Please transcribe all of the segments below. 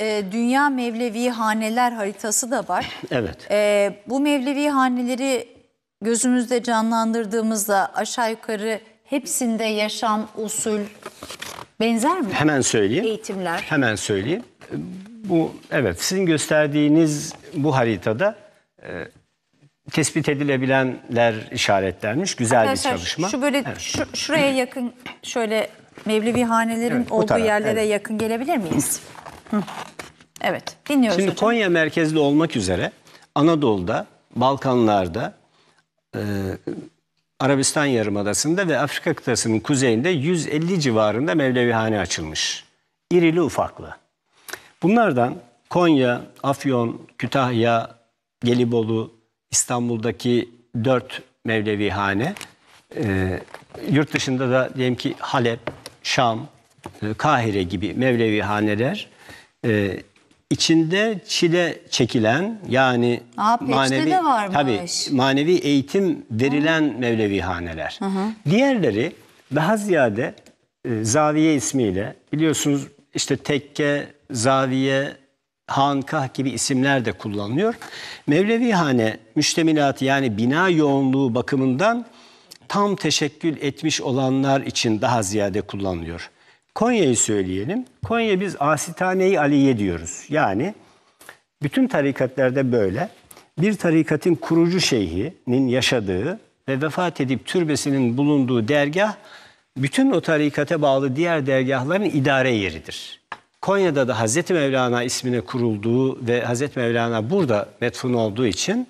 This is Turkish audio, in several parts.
e, Dünya Mevlevi Haneler haritası da var. Evet. E, bu Mevlevi haneleri gözümüzde canlandırdığımızda aşağı yukarı hepsinde yaşam, usul benzer mi? Hemen söyleyeyim. Eğitimler. Hemen söyleyeyim. Bu evet sizin gösterdiğiniz bu haritada e, tespit edilebilenler işaretlenmiş. Güzel Arkadaşlar, bir çalışma. Şu böyle evet. şu, şuraya yakın şöyle Mevlevi hanelerin evet, olduğu taraf, yerlere evet. yakın gelebilir miyiz? Evet dinliyoruz Şimdi hocam. Konya merkezli olmak üzere Anadolu'da, Balkanlar'da, e, Arabistan Yarımadası'nda ve Afrika kıtasının kuzeyinde 150 civarında Mevlevihane açılmış. İrili ufaklı. Bunlardan Konya, Afyon, Kütahya, Gelibolu, İstanbul'daki 4 Mevlevihane, e, yurt dışında da diyelim ki Halep, Şam, e, Kahire gibi Mevlevihaneler e, içinde çile çekilen yani Aa, manevi de manevi eğitim verilen Hı. Mevlevi haneler. Hı hı. Diğerleri daha ziyade e, zaviye ismiyle biliyorsunuz işte tekke, zaviye, hankah gibi isimler de kullanılıyor. Mevlevi hane müştemilatı yani bina yoğunluğu bakımından tam teşekkül etmiş olanlar için daha ziyade kullanılıyor. Konya'yı söyleyelim. Konya biz Asitane-i Aliye diyoruz. Yani bütün tarikatlarda böyle. Bir tarikatın kurucu şeyhinin yaşadığı ve vefat edip türbesinin bulunduğu dergah bütün o tarikate bağlı diğer dergahların idare yeridir. Konya'da da Hazreti Mevlana ismine kurulduğu ve Hazreti Mevlana burada metfun olduğu için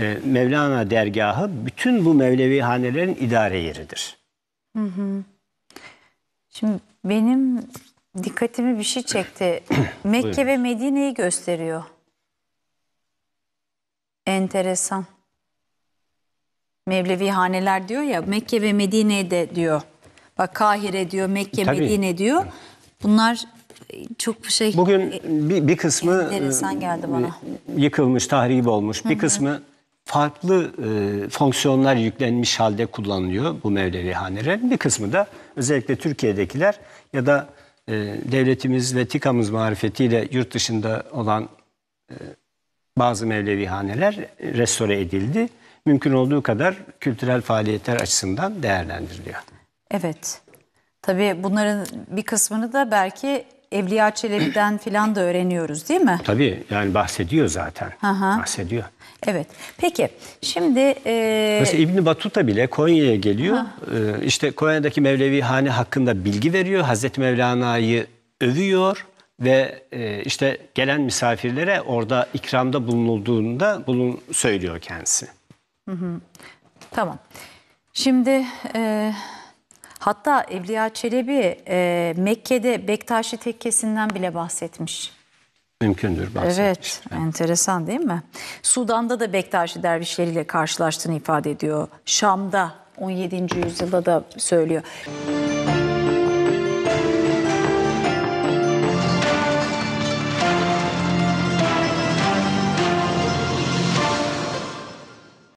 e, Mevlana dergahı bütün bu Mevlevi hanelerin idare yeridir. Hı hı. Şimdi benim dikkatimi bir şey çekti. Mekke ve Medine'yi gösteriyor. Enteresan. Mevlevi haneler diyor ya Mekke ve Medine'de diyor. Bak Kahire diyor, Mekke, Tabii. Medine diyor. Bunlar çok şey Bugün bir, bir kısmı enteresan geldi bana. E, yıkılmış, tahrip olmuş. Bir kısmı farklı e, fonksiyonlar yüklenmiş halde kullanılıyor bu Mevlevi hanelerin. Bir kısmı da özellikle Türkiye'dekiler ya da e, devletimiz ve tikamız marifetiyle yurt dışında olan e, bazı Mevlevi haneler restore edildi. Mümkün olduğu kadar kültürel faaliyetler açısından değerlendiriliyor. Evet. Tabii bunların bir kısmını da belki Evliya Çelebi'den filan da öğreniyoruz değil mi? Tabii yani bahsediyor zaten. Aha. Bahsediyor. Evet. Peki şimdi... E... Mesela İbni Batuta bile Konya'ya geliyor. Ha. E, işte Konya'daki Mevlevi Hane hakkında bilgi veriyor. Hazreti Mevlana'yı övüyor ve e, işte gelen misafirlere orada ikramda bulunulduğunda bunu söylüyor kendisi. Hı hı. Tamam. Şimdi... E... Hatta Evliya Çelebi e, Mekke'de Bektaşi tekkesinden bile bahsetmiş. Mümkündür bahsetmiş. Evet, evet, enteresan değil mi? Sudan'da da Bektaşi dervişleriyle karşılaştığını ifade ediyor. Şam'da 17. yüzyılda da söylüyor. Müzik